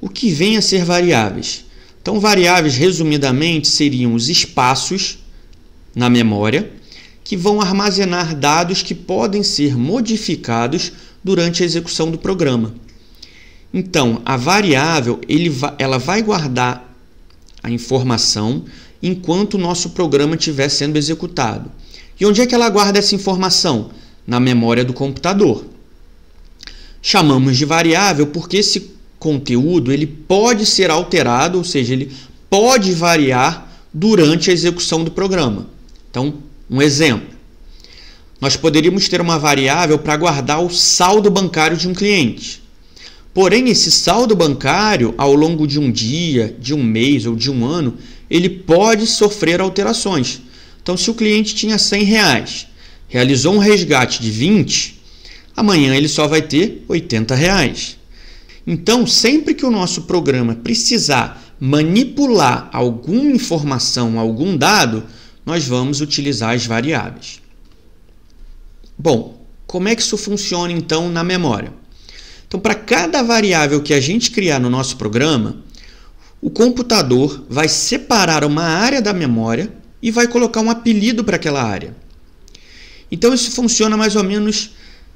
o que vem a ser variáveis? Então, variáveis, resumidamente, seriam os espaços na memória que vão armazenar dados que podem ser modificados durante a execução do programa. Então, a variável ela vai guardar a informação enquanto o nosso programa estiver sendo executado. E onde é que ela guarda essa informação? Na memória do computador. Chamamos de variável porque esse conteúdo ele pode ser alterado, ou seja, ele pode variar durante a execução do programa. Então, um exemplo. Nós poderíamos ter uma variável para guardar o saldo bancário de um cliente. Porém, esse saldo bancário, ao longo de um dia, de um mês ou de um ano, ele pode sofrer alterações. Então, se o cliente tinha 100 reais, realizou um resgate de 20, amanhã ele só vai ter 80 reais. Então, sempre que o nosso programa precisar manipular alguma informação, algum dado, nós vamos utilizar as variáveis. Bom, como é que isso funciona então na memória? Então, para cada variável que a gente criar no nosso programa, o computador vai separar uma área da memória e vai colocar um apelido para aquela área. Então, isso funciona mais ou menos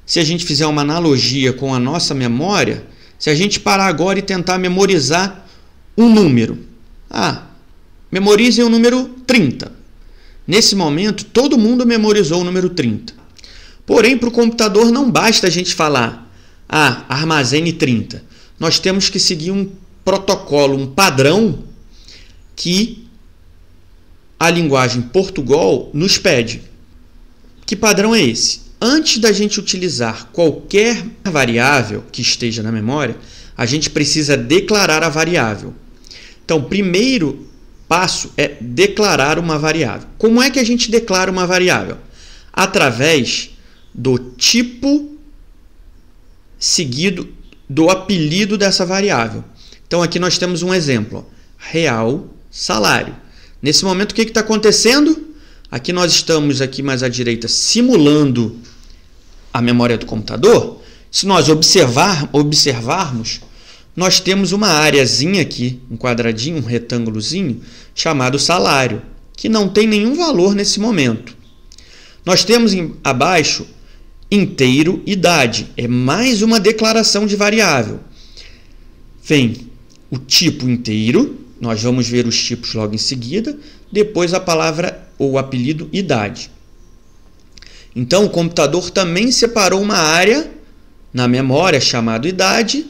se a gente fizer uma analogia com a nossa memória se a gente parar agora e tentar memorizar um número, ah, memorize o número 30. Nesse momento, todo mundo memorizou o número 30. Porém, para o computador não basta a gente falar, ah, armazene 30. Nós temos que seguir um protocolo, um padrão que a linguagem Portugal nos pede. Que padrão é esse? Antes da gente utilizar qualquer variável que esteja na memória, a gente precisa declarar a variável. Então, primeiro passo é declarar uma variável. Como é que a gente declara uma variável? Através do tipo seguido do apelido dessa variável. Então, aqui nós temos um exemplo: real salário. Nesse momento, o que está acontecendo? Aqui nós estamos aqui mais à direita simulando a memória do computador. Se nós observar, observarmos, nós temos uma áreazinha aqui, um quadradinho, um retângulozinho, chamado salário, que não tem nenhum valor nesse momento. Nós temos em, abaixo inteiro idade, é mais uma declaração de variável. Vem o tipo inteiro, nós vamos ver os tipos logo em seguida, depois a palavra ou apelido idade. Então, o computador também separou uma área na memória chamada idade,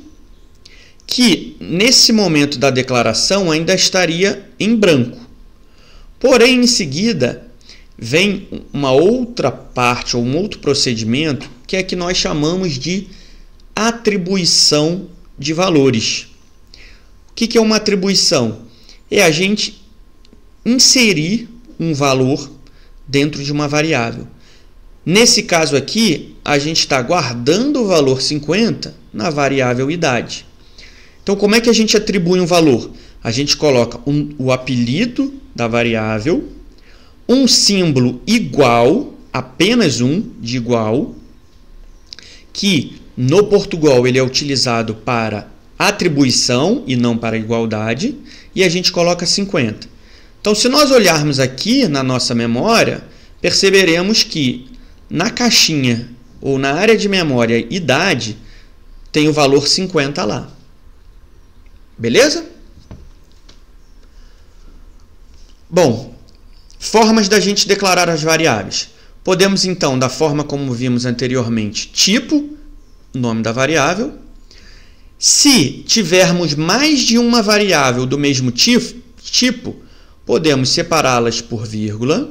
que nesse momento da declaração ainda estaria em branco. Porém, em seguida, vem uma outra parte ou um outro procedimento que é que nós chamamos de atribuição de valores. O que é uma atribuição? É a gente inserir um valor dentro de uma variável. Nesse caso aqui, a gente está guardando o valor 50 na variável idade. Então, como é que a gente atribui um valor? A gente coloca um, o apelido da variável, um símbolo igual, apenas um de igual, que no Portugal ele é utilizado para atribuição e não para igualdade, e a gente coloca 50. Então, se nós olharmos aqui na nossa memória, perceberemos que na caixinha ou na área de memória idade tem o valor 50 lá. Beleza? Bom, formas da gente declarar as variáveis. Podemos então, da forma como vimos anteriormente, tipo, nome da variável. Se tivermos mais de uma variável do mesmo tipo, tipo podemos separá-las por vírgula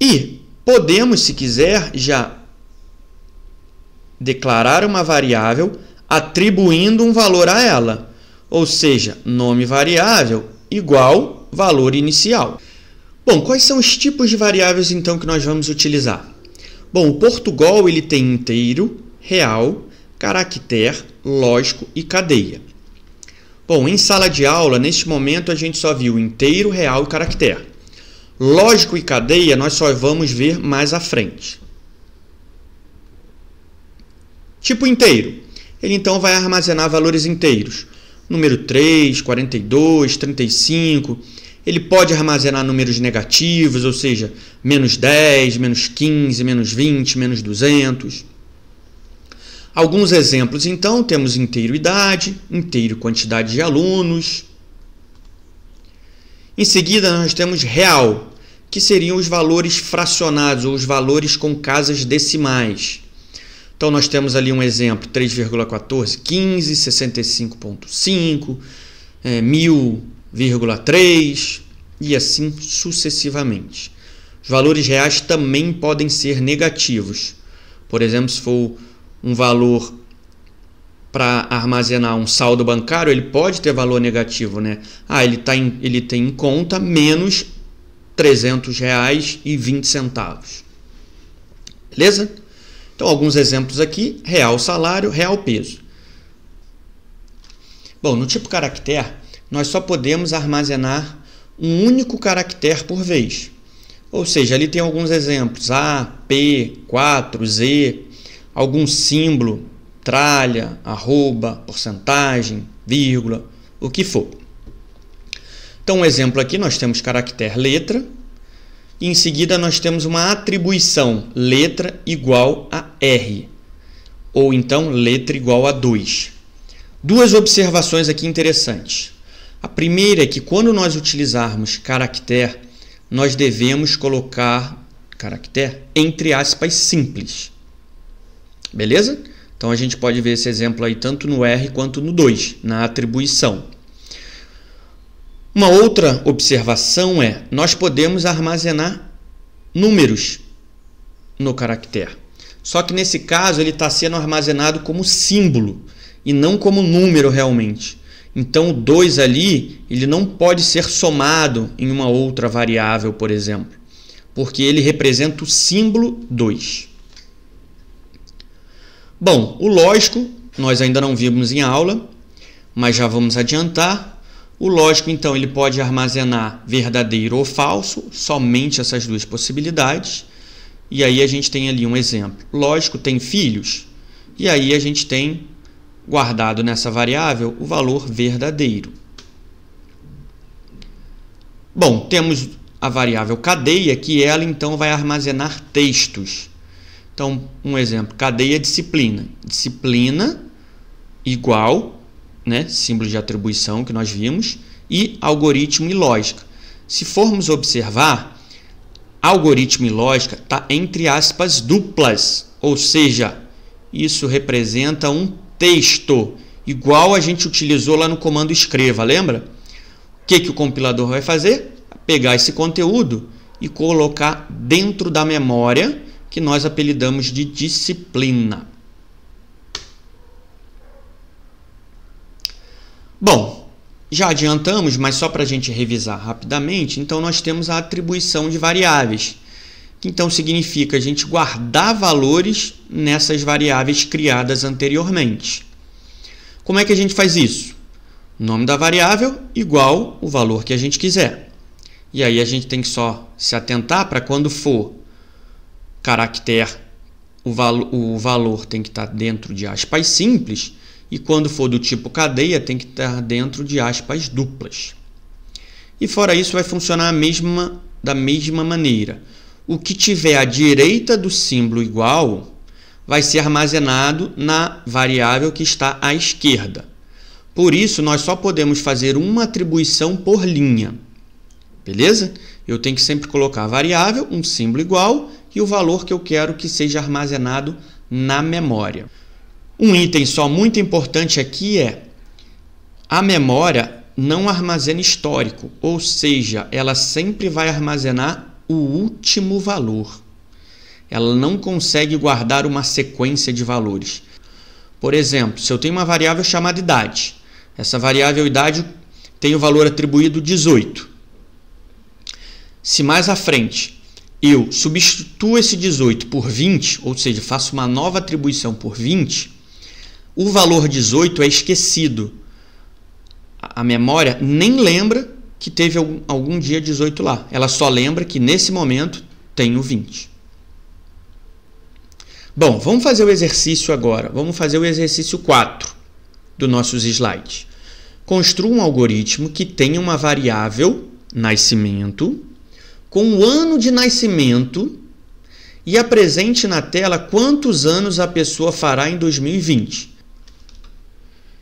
e podemos, se quiser, já declarar uma variável atribuindo um valor a ela, ou seja, nome variável igual valor inicial. Bom, quais são os tipos de variáveis então que nós vamos utilizar? Bom, o Portugal ele tem inteiro, real, caractere, lógico e cadeia. Bom, em sala de aula, neste momento a gente só viu inteiro, real e caractere. Lógico e cadeia nós só vamos ver mais à frente. Tipo inteiro. Ele então vai armazenar valores inteiros. Número 3, 42, 35. Ele pode armazenar números negativos, ou seja, menos 10, menos 15, menos 20, menos 200. Alguns exemplos, então, temos inteiro idade, inteiro quantidade de alunos. Em seguida, nós temos real, que seriam os valores fracionados ou os valores com casas decimais. Então, nós temos ali um exemplo: 3,14, 15, 65,5, 1.000,3 e assim sucessivamente. Os valores reais também podem ser negativos. Por exemplo, se for um valor para armazenar um saldo bancário, ele pode ter valor negativo, né? Ah, ele, tá em, ele tem em conta menos 300 reais e 20 centavos. Beleza? Então, alguns exemplos aqui: real salário, real peso. Bom, no tipo caractere, nós só podemos armazenar um único caractere por vez. Ou seja, ali tem alguns exemplos: A, P, 4, Z, algum símbolo, tralha, arroba, porcentagem, vírgula, o que for. Então, um exemplo aqui, nós temos caractere letra, e em seguida nós temos uma atribuição, letra igual a R, ou então letra igual a 2. Duas observações aqui interessantes. A primeira é que quando nós utilizarmos caractere, nós devemos colocar caractere entre aspas simples. Beleza? Então a gente pode ver esse exemplo aí tanto no R quanto no 2, na atribuição. Uma outra observação é: nós podemos armazenar números no caractere. Só que nesse caso ele está sendo armazenado como símbolo e não como número realmente. Então o 2 ali ele não pode ser somado em uma outra variável, por exemplo, porque ele representa o símbolo 2. Bom, o lógico nós ainda não vimos em aula, mas já vamos adiantar. O lógico, então, ele pode armazenar verdadeiro ou falso, somente essas duas possibilidades. E aí a gente tem ali um exemplo. Lógico tem filhos, e aí a gente tem guardado nessa variável o valor verdadeiro. Bom, temos a variável cadeia, que ela então vai armazenar textos. Então, um exemplo, cadeia é disciplina. Disciplina igual, né, símbolo de atribuição que nós vimos, e algoritmo e lógica. Se formos observar, algoritmo e lógica está entre aspas duplas, ou seja, isso representa um texto, igual a gente utilizou lá no comando escreva, lembra? O que, que o compilador vai fazer? Pegar esse conteúdo e colocar dentro da memória que nós apelidamos de disciplina. Bom, já adiantamos, mas só para a gente revisar rapidamente, então nós temos a atribuição de variáveis, que então significa a gente guardar valores nessas variáveis criadas anteriormente. Como é que a gente faz isso? Nome da variável igual o valor que a gente quiser. E aí a gente tem que só se atentar para quando for caractere, o, valo, o valor tem que estar dentro de aspas simples e quando for do tipo cadeia tem que estar dentro de aspas duplas. E fora isso vai funcionar a mesma, da mesma maneira. O que tiver à direita do símbolo igual vai ser armazenado na variável que está à esquerda. Por isso, nós só podemos fazer uma atribuição por linha. Beleza? Eu tenho que sempre colocar variável, um símbolo igual e o valor que eu quero que seja armazenado na memória. Um item só muito importante aqui é a memória não armazena histórico, ou seja, ela sempre vai armazenar o último valor. Ela não consegue guardar uma sequência de valores. Por exemplo, se eu tenho uma variável chamada idade, essa variável idade tem o valor atribuído 18. Se mais à frente eu substituo esse 18 por 20, ou seja, faço uma nova atribuição por 20, o valor 18 é esquecido. A memória nem lembra que teve algum, algum dia 18 lá. Ela só lembra que nesse momento tem o 20. Bom, vamos fazer o exercício agora. Vamos fazer o exercício 4 dos nossos slides. Construa um algoritmo que tenha uma variável nascimento com o ano de nascimento e apresente na tela quantos anos a pessoa fará em 2020.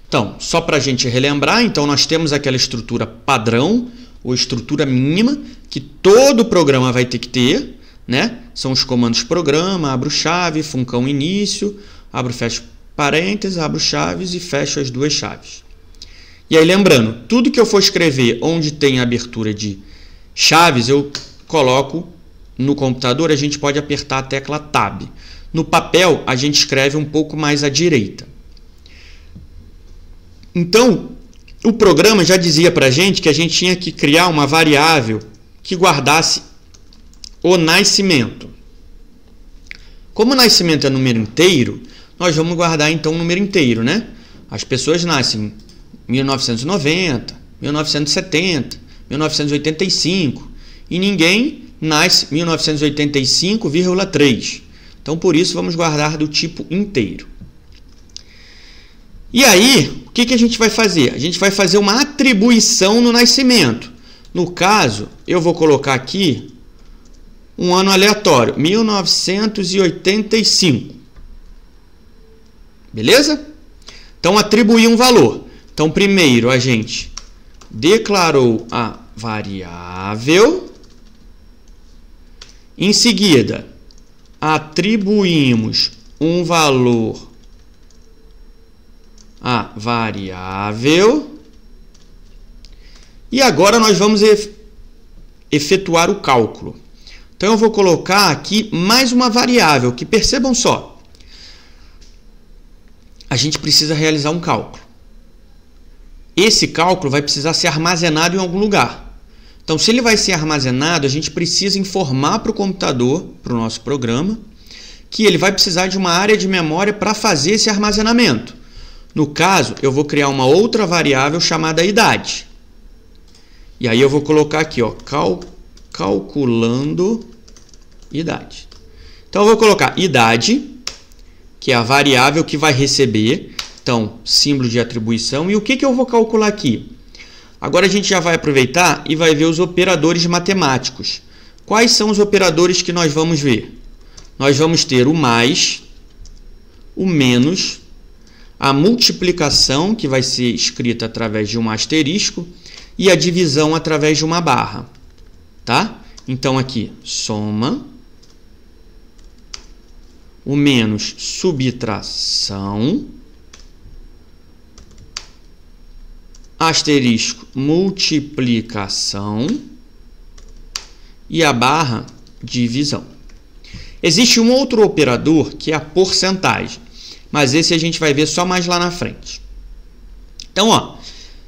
Então, só para a gente relembrar, então nós temos aquela estrutura padrão ou estrutura mínima que todo programa vai ter que ter, né? São os comandos programa, abro chave, funcão início, abro fecho parênteses, abro chaves e fecho as duas chaves. E aí lembrando, tudo que eu for escrever onde tem abertura de chaves, eu coloco no computador, a gente pode apertar a tecla Tab. No papel, a gente escreve um pouco mais à direita. Então, o programa já dizia para a gente que a gente tinha que criar uma variável que guardasse o nascimento. Como o nascimento é número inteiro, nós vamos guardar então o número inteiro, né? As pessoas nascem 1990, 1970, 1985, e ninguém nas 1985,3. Então, por isso, vamos guardar do tipo inteiro. E aí, o que, que a gente vai fazer? A gente vai fazer uma atribuição no nascimento. No caso, eu vou colocar aqui um ano aleatório, 1985. Beleza? Então, atribuir um valor. Então, primeiro a gente declarou a variável em seguida, atribuímos um valor a variável. E agora nós vamos efetuar o cálculo. Então eu vou colocar aqui mais uma variável, que percebam só. A gente precisa realizar um cálculo. Esse cálculo vai precisar ser armazenado em algum lugar. Então, se ele vai ser armazenado, a gente precisa informar para o computador, para o nosso programa, que ele vai precisar de uma área de memória para fazer esse armazenamento. No caso, eu vou criar uma outra variável chamada idade. E aí eu vou colocar aqui, ó, cal calculando idade. Então eu vou colocar idade, que é a variável que vai receber, então símbolo de atribuição. E o que, que eu vou calcular aqui? Agora a gente já vai aproveitar e vai ver os operadores matemáticos. Quais são os operadores que nós vamos ver? Nós vamos ter o mais, o menos, a multiplicação, que vai ser escrita através de um asterisco, e a divisão através de uma barra. Tá? Então aqui, soma, o menos, subtração, asterisco multiplicação e a barra divisão. Existe um outro operador que é a porcentagem, mas esse a gente vai ver só mais lá na frente. Então, ó,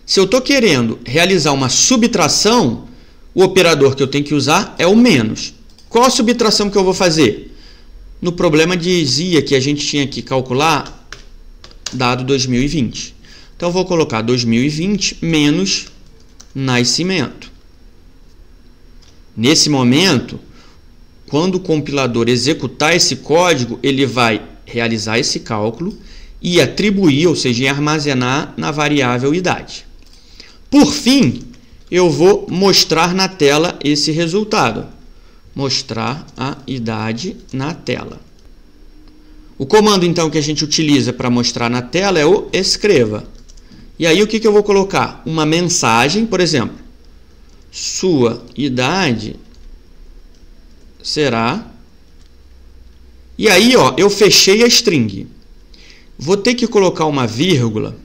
se eu estou querendo realizar uma subtração, o operador que eu tenho que usar é o menos. Qual a subtração que eu vou fazer? No problema dizia que a gente tinha que calcular dado 2020. Então, vou colocar 2020 menos nascimento. Nesse momento, quando o compilador executar esse código, ele vai realizar esse cálculo e atribuir, ou seja, armazenar na variável idade. Por fim, eu vou mostrar na tela esse resultado. Mostrar a idade na tela. O comando então que a gente utiliza para mostrar na tela é o escreva. E aí o que, que eu vou colocar? Uma mensagem, por exemplo. Sua idade será. E aí, ó, eu fechei a string. Vou ter que colocar uma vírgula.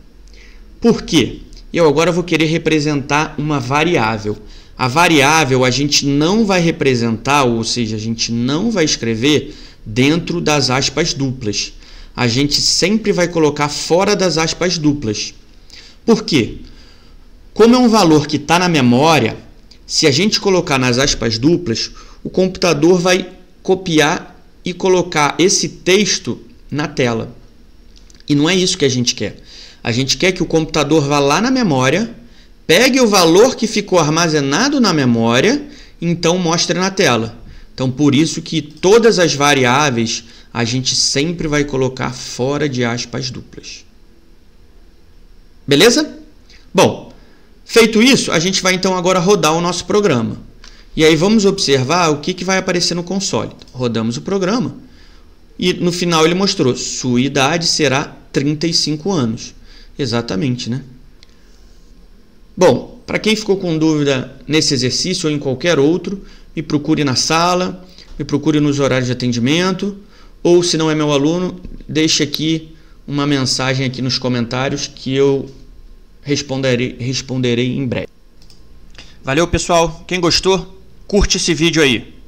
Por quê? Eu agora vou querer representar uma variável. A variável a gente não vai representar, ou seja, a gente não vai escrever dentro das aspas duplas. A gente sempre vai colocar fora das aspas duplas. Por quê? Como é um valor que está na memória, se a gente colocar nas aspas duplas, o computador vai copiar e colocar esse texto na tela. E não é isso que a gente quer. A gente quer que o computador vá lá na memória, pegue o valor que ficou armazenado na memória, então mostre na tela. Então, por isso que todas as variáveis a gente sempre vai colocar fora de aspas duplas. Beleza? Bom, feito isso, a gente vai então agora rodar o nosso programa. E aí vamos observar o que, que vai aparecer no console. Rodamos o programa e no final ele mostrou sua idade será 35 anos. Exatamente, né? Bom, para quem ficou com dúvida nesse exercício ou em qualquer outro, me procure na sala, me procure nos horários de atendimento, ou se não é meu aluno, deixe aqui uma mensagem aqui nos comentários que eu responderei, responderei em breve. Valeu, pessoal. Quem gostou, curte esse vídeo aí.